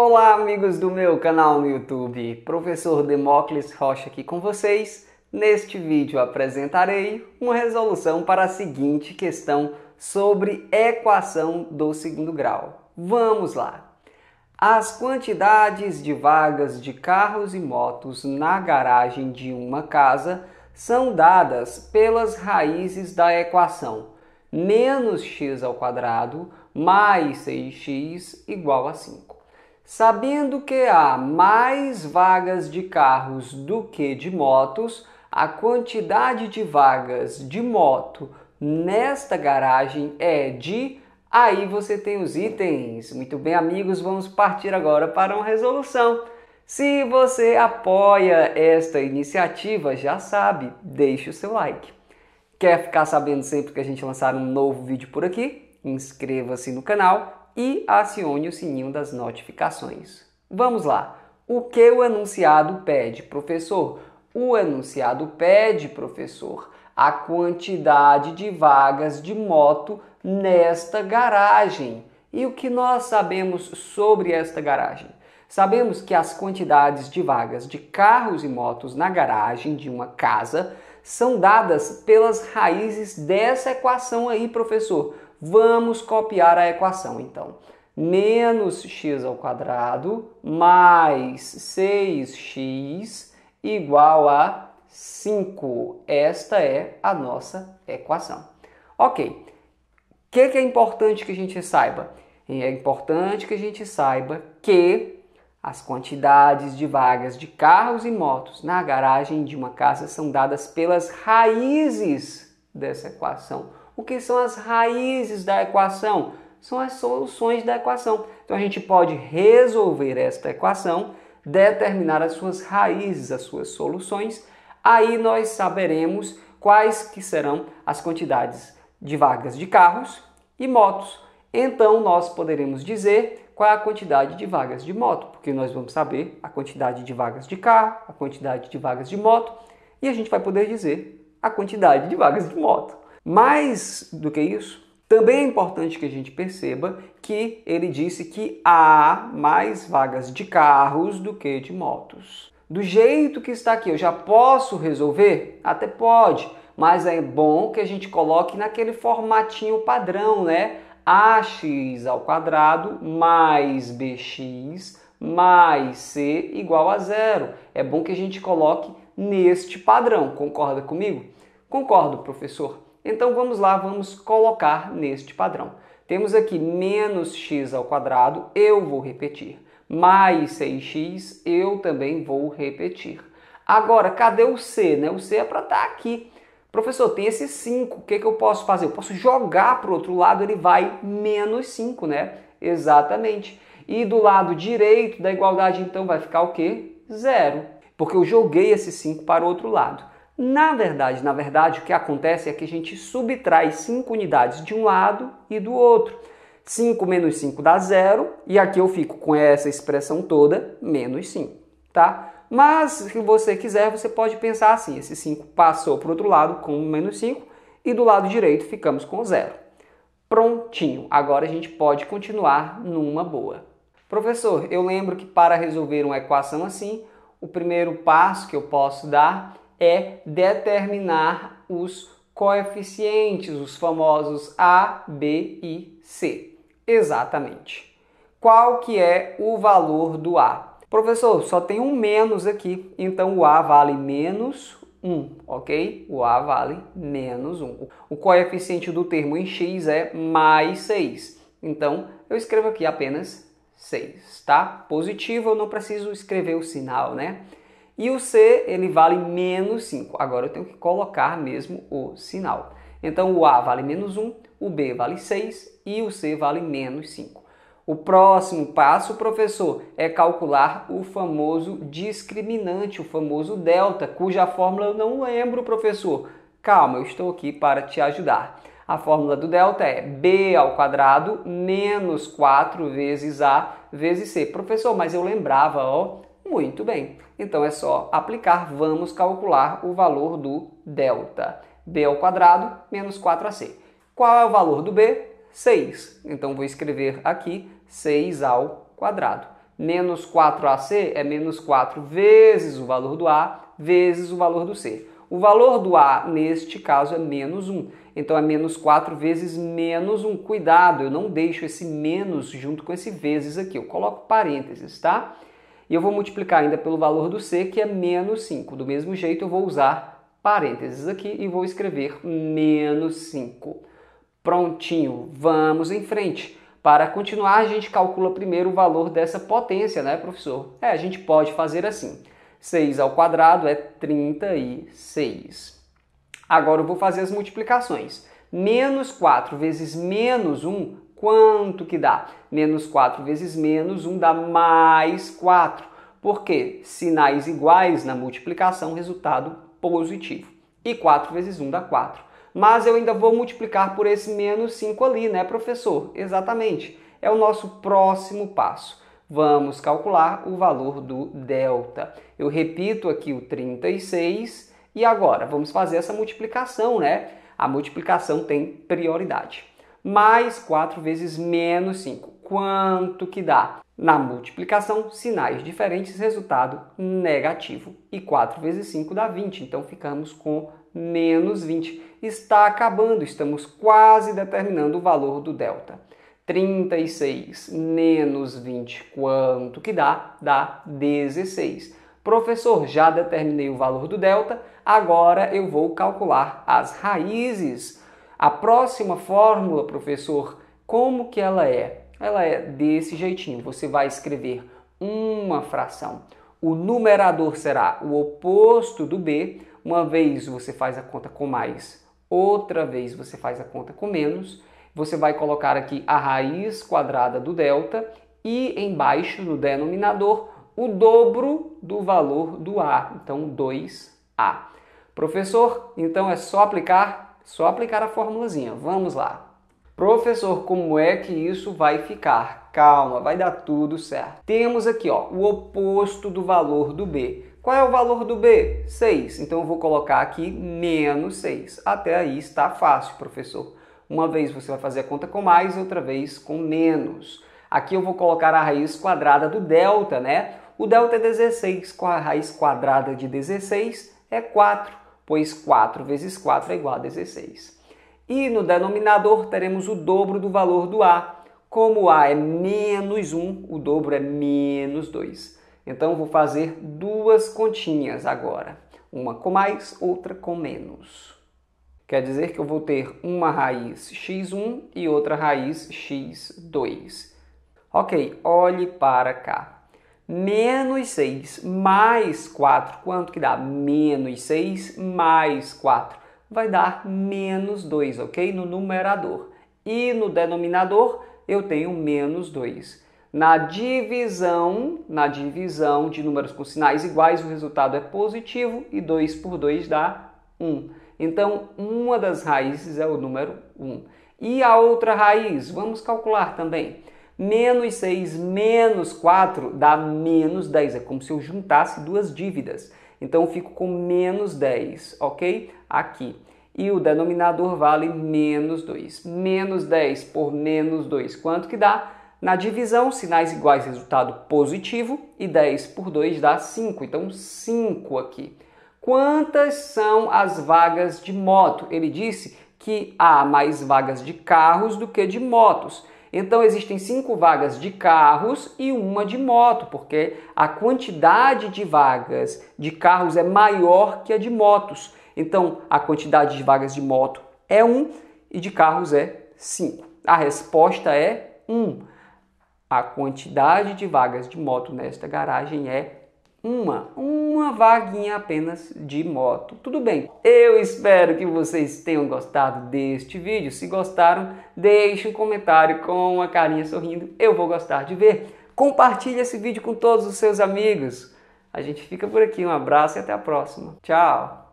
Olá, amigos do meu canal no YouTube, professor Demócles Rocha aqui com vocês. Neste vídeo apresentarei uma resolução para a seguinte questão sobre equação do segundo grau. Vamos lá! As quantidades de vagas de carros e motos na garagem de uma casa são dadas pelas raízes da equação menos x ao quadrado mais 6x igual a 5. Sabendo que há mais vagas de carros do que de motos, a quantidade de vagas de moto nesta garagem é de. Aí você tem os itens. Muito bem, amigos, vamos partir agora para uma resolução. Se você apoia esta iniciativa, já sabe, deixe o seu like. Quer ficar sabendo sempre que a gente lançar um novo vídeo por aqui? Inscreva-se no canal e acione o sininho das notificações. Vamos lá! O que o enunciado pede, professor? O enunciado pede, professor, a quantidade de vagas de moto nesta garagem. E o que nós sabemos sobre esta garagem? Sabemos que as quantidades de vagas de carros e motos na garagem de uma casa são dadas pelas raízes dessa equação aí, professor. Vamos copiar a equação, então. Menos x ao quadrado mais 6x igual a 5. Esta é a nossa equação. Ok. O que, que é importante que a gente saiba? É importante que a gente saiba que as quantidades de vagas de carros e motos na garagem de uma casa são dadas pelas raízes dessa equação. O que são as raízes da equação? São as soluções da equação. Então a gente pode resolver esta equação, determinar as suas raízes, as suas soluções. Aí nós saberemos quais que serão as quantidades de vagas de carros e motos. Então nós poderemos dizer qual é a quantidade de vagas de moto, porque nós vamos saber a quantidade de vagas de carro, a quantidade de vagas de moto e a gente vai poder dizer a quantidade de vagas de moto. Mais do que isso, também é importante que a gente perceba que ele disse que há mais vagas de carros do que de motos. Do jeito que está aqui, eu já posso resolver? Até pode, mas é bom que a gente coloque naquele formatinho padrão, né? ax ao quadrado mais bx mais c igual a zero. É bom que a gente coloque neste padrão. Concorda comigo? Concordo, professor. Então vamos lá, vamos colocar neste padrão. Temos aqui menos x ao quadrado, eu vou repetir. Mais 6x, eu também vou repetir. Agora, cadê o c? Né? O c é para estar tá aqui. Professor, tem esse 5, o que, que eu posso fazer? Eu posso jogar para o outro lado, ele vai menos 5, né? Exatamente. E do lado direito da igualdade, então, vai ficar o quê? Zero. Porque eu joguei esse 5 para o outro lado. Na verdade, na verdade, o que acontece é que a gente subtrai 5 unidades de um lado e do outro. 5 menos 5 dá zero, e aqui eu fico com essa expressão toda, menos 5, tá? Mas, se você quiser, você pode pensar assim, esse 5 passou para o outro lado com menos 5, e do lado direito ficamos com zero. Prontinho, agora a gente pode continuar numa boa. Professor, eu lembro que para resolver uma equação assim, o primeiro passo que eu posso dar é determinar os coeficientes, os famosos A, B e C. Exatamente. Qual que é o valor do A? Professor, só tem um menos aqui, então o A vale menos 1, ok? O A vale menos 1. O coeficiente do termo em x é mais 6. Então, eu escrevo aqui apenas 6, tá? Positivo, eu não preciso escrever o sinal, né? E o C, ele vale menos 5. Agora eu tenho que colocar mesmo o sinal. Então o A vale menos 1, o B vale 6 e o C vale menos 5. O próximo passo, professor, é calcular o famoso discriminante, o famoso delta, cuja fórmula eu não lembro, professor. Calma, eu estou aqui para te ajudar. A fórmula do delta é b ao quadrado menos 4 vezes a vezes c. Professor, mas eu lembrava, ó, muito bem, então é só aplicar, vamos calcular o valor do delta. b ao quadrado menos 4ac. Qual é o valor do b? 6. Então vou escrever aqui 6 ao quadrado. Menos 4ac é menos 4 vezes o valor do a vezes o valor do c. O valor do A, neste caso, é menos 1. Então, é menos 4 vezes menos 1. Cuidado, eu não deixo esse menos junto com esse vezes aqui. Eu coloco parênteses, tá? e eu vou multiplicar ainda pelo valor do c, que é menos 5. Do mesmo jeito, eu vou usar parênteses aqui e vou escrever menos 5. Prontinho, vamos em frente. Para continuar, a gente calcula primeiro o valor dessa potência, né, professor? É, a gente pode fazer assim. 6 ao quadrado é 36. Agora eu vou fazer as multiplicações. Menos 4 vezes menos 1 Quanto que dá? Menos 4 vezes menos 1 dá mais 4. Por quê? Sinais iguais na multiplicação, resultado positivo. E 4 vezes 1 dá 4. Mas eu ainda vou multiplicar por esse menos 5 ali, né, professor? Exatamente. É o nosso próximo passo. Vamos calcular o valor do delta. Eu repito aqui o 36 e agora vamos fazer essa multiplicação, né? A multiplicação tem prioridade mais 4 vezes menos 5. Quanto que dá? Na multiplicação, sinais diferentes, resultado negativo. E 4 vezes 5 dá 20, então ficamos com menos 20. Está acabando, estamos quase determinando o valor do delta. 36 menos 20, quanto que dá? Dá 16. Professor, já determinei o valor do delta, agora eu vou calcular as raízes a próxima fórmula, professor, como que ela é? Ela é desse jeitinho. Você vai escrever uma fração. O numerador será o oposto do b. Uma vez você faz a conta com mais, outra vez você faz a conta com menos. Você vai colocar aqui a raiz quadrada do delta e embaixo no denominador o dobro do valor do a. Então 2a. Professor, então é só aplicar só aplicar a formulazinha. Vamos lá. Professor, como é que isso vai ficar? Calma, vai dar tudo certo. Temos aqui ó, o oposto do valor do B. Qual é o valor do B? 6. Então eu vou colocar aqui menos 6. Até aí está fácil, professor. Uma vez você vai fazer a conta com mais, outra vez com menos. Aqui eu vou colocar a raiz quadrada do delta, né? O delta é 16, com a raiz quadrada de 16 é 4 pois 4 vezes 4 é igual a 16. E no denominador teremos o dobro do valor do A. Como A é menos 1, o dobro é menos 2. Então vou fazer duas continhas agora, uma com mais, outra com menos. Quer dizer que eu vou ter uma raiz x1 e outra raiz x2. Ok, olhe para cá menos 6 mais 4. Quanto que dá? Menos 6 mais 4. Vai dar menos 2, ok? No numerador. E no denominador eu tenho menos 2. Na divisão, na divisão de números com sinais iguais, o resultado é positivo e 2 por 2 dá 1. Então, uma das raízes é o número 1. E a outra raiz, vamos calcular também. Menos 6 menos 4 dá menos 10. É como se eu juntasse duas dívidas. Então eu fico com menos 10, ok? Aqui. E o denominador vale menos 2. Menos 10 por menos 2, quanto que dá? Na divisão, sinais iguais, resultado positivo. E 10 por 2 dá 5. Então 5 aqui. Quantas são as vagas de moto? Ele disse que há mais vagas de carros do que de motos. Então existem cinco vagas de carros e uma de moto, porque a quantidade de vagas de carros é maior que a de motos. Então a quantidade de vagas de moto é 1 um, e de carros é 5. A resposta é 1. Um. A quantidade de vagas de moto nesta garagem é uma, uma vaguinha apenas de moto. Tudo bem. Eu espero que vocês tenham gostado deste vídeo. Se gostaram, deixe um comentário com a carinha sorrindo. Eu vou gostar de ver. Compartilhe esse vídeo com todos os seus amigos. A gente fica por aqui. Um abraço e até a próxima. Tchau.